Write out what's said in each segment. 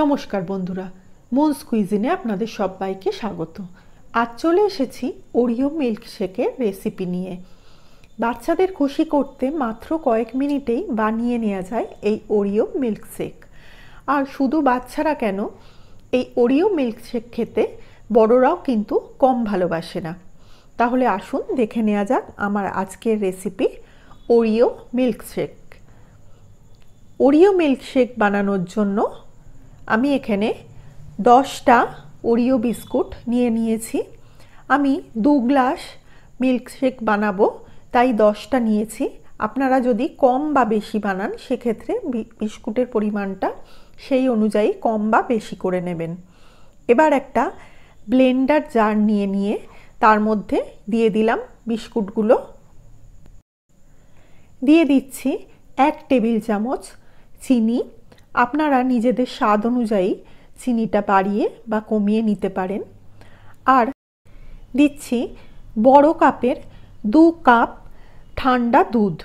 নমস্কার বন্ধুরা মন স্কুইজিনে আপনাদের সবাইকে স্বাগত আজ চলে এসেছি ওরিও মিল্কশেকের রেসিপি নিয়ে বাচ্চাদের খুশি করতে মাত্র কয়েক মিনিটেই বানিয়ে নেওয়া যায় এই ওরিও মিল্কশেক আর শুধু বাচ্চারা কেন এই ওরিও মিল্কশেক খেতে বড়রাও কিন্তু কম ভালোবাসে না তাহলে আসুন দেখে নেওয়া যাক আমার আজকের recipe Oreo milkshake Oreo milkshake বানানোর জন্য আমি এখানে দশটা ওরিও বিস্কুট নিয়ে নিয়েছি আমি দু গ্লাস মিল্কশেক বানাবো তাই দশটা নিয়েছি আপনারা যদি কম বা বেশি বানান সেক্ষেত্রে বিস্কুটের পরিমাণটা সেই অনুযায়ী কম বা বেশি করে নেবেন এবার একটা ব্লেন্ডার জার নিয়ে নিয়ে তার মধ্যে দিয়ে দিলাম বিস্কুটগুলো দিয়ে দিচ্ছি এক টেবিল চামচ চিনি আপনারা নিজেদের স্বাদ অনুযায়ী চিনিটা বাড়িয়ে বা কমিয়ে নিতে পারেন আর দিচ্ছি বড় কাপের দু কাপ ঠান্ডা দুধ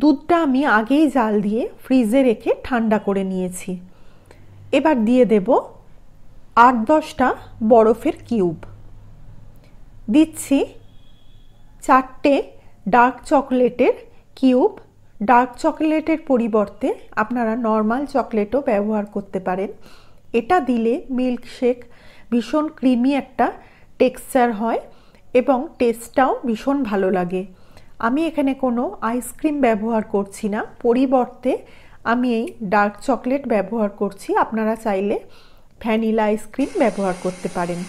দুধটা আমি আগেই জাল দিয়ে ফ্রিজে রেখে ঠান্ডা করে নিয়েছি এবার দিয়ে দেব আট দশটা বরফের কিউব দিচ্ছি চারটে ডার্ক চকলেটের কিউব ডার্ক চকলেটের পরিবর্তে আপনারা নর্মাল চকলেটও ব্যবহার করতে পারেন এটা দিলে মিল্কশেক ভীষণ ক্রিমি একটা টেক্সচার হয় এবং টেস্টটাও ভীষণ ভালো লাগে আমি এখানে কোনো আইসক্রিম ব্যবহার করছি না পরিবর্তে আমি এই ডার্ক চকলেট ব্যবহার করছি আপনারা চাইলে ভ্যানিলা আইসক্রিম ব্যবহার করতে পারেন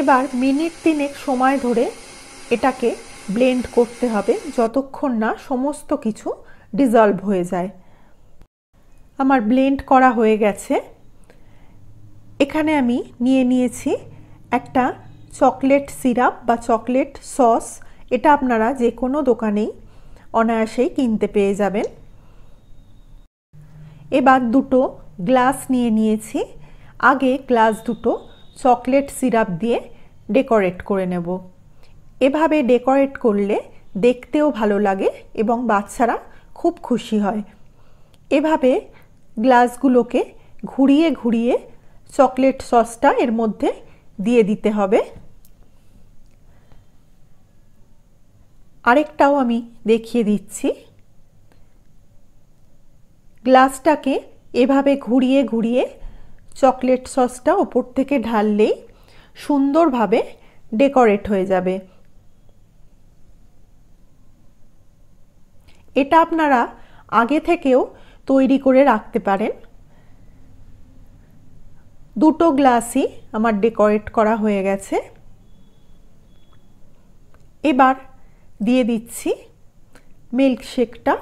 এবার মিনিট তিনেক সময় ধরে এটাকে ব্লেন্ড করতে হবে যতক্ষণ না সমস্ত কিছু ডিজলভ হয়ে যায় আমার ব্লেন্ড করা হয়ে গেছে এখানে আমি নিয়ে নিয়েছি একটা চকলেট সিরাপ বা চকলেট সস এটা আপনারা যে কোনো দোকানেই অনায়াসেই কিনতে পেয়ে যাবেন এবার দুটো গ্লাস নিয়ে নিয়েছি আগে গ্লাস দুটো চকলেট সিরাপ দিয়ে ডেকোরেট করে নেব এভাবে ডেকোরেট করলে দেখতেও ভালো লাগে এবং বাচ্চারা খুব খুশি হয় এভাবে গ্লাসগুলোকে ঘুরিয়ে ঘুরিয়ে চকলেট সসটা এর মধ্যে দিয়ে দিতে হবে আরেকটাও আমি দেখিয়ে দিচ্ছি গ্লাসটাকে এভাবে ঘুরিয়ে ঘুরিয়ে চকলেট সসটা ওপর থেকে ঢাললেই সুন্দরভাবে ডেকোরেট হয়ে যাবে এটা আপনারা আগে থেকেও তৈরি করে রাখতে পারেন দুটো গ্লাসই আমার ডেকোরেট করা হয়ে গেছে এবার দিয়ে দিচ্ছি মিল্কশেকটা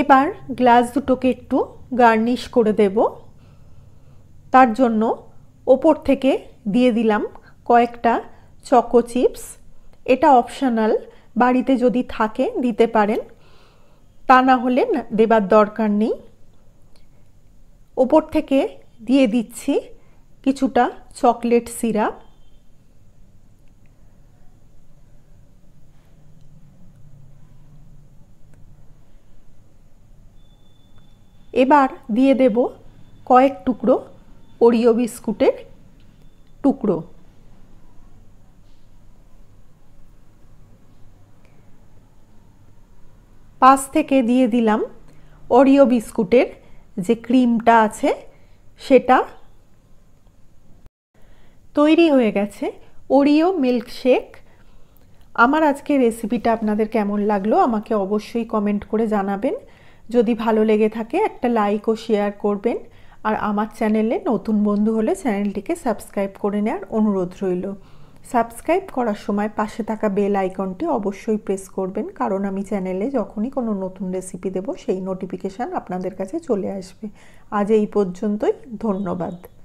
এবার গ্লাস দুটোকে একটু গার্নিশ করে দেব তার জন্য ওপর থেকে দিয়ে দিলাম কয়েকটা চকো চিপস এটা অপশনাল বাড়িতে যদি থাকে দিতে পারেন তা না হলে দেবার দরকার নেই ওপর থেকে দিয়ে দিচ্ছি কিছুটা চকলেট সিরাপ এবার দিয়ে দেব কয়েক টুকরো ওরিও বিস্কুটের টুকরো পাশ থেকে দিয়ে দিলাম ওরিও বিস্কুটের যে ক্রিমটা আছে সেটা তৈরি হয়ে গেছে ওরিও মিল্কশেক আমার আজকে রেসিপিটা আপনাদের কেমন লাগলো আমাকে অবশ্যই কমেন্ট করে জানাবেন যদি ভালো লেগে থাকে একটা লাইক ও শেয়ার করবেন আর আমার চ্যানেলে নতুন বন্ধু হলে চ্যানেলটিকে সাবস্ক্রাইব করে নেওয়ার অনুরোধ রইল সাবস্ক্রাইব করার সময় পাশে থাকা বেল আইকনটি অবশ্যই প্রেস করবেন কারণ আমি চ্যানেলে যখনই কোনো নতুন রেসিপি দেব সেই নোটিফিকেশান আপনাদের কাছে চলে আসবে আজ এই পর্যন্তই ধন্যবাদ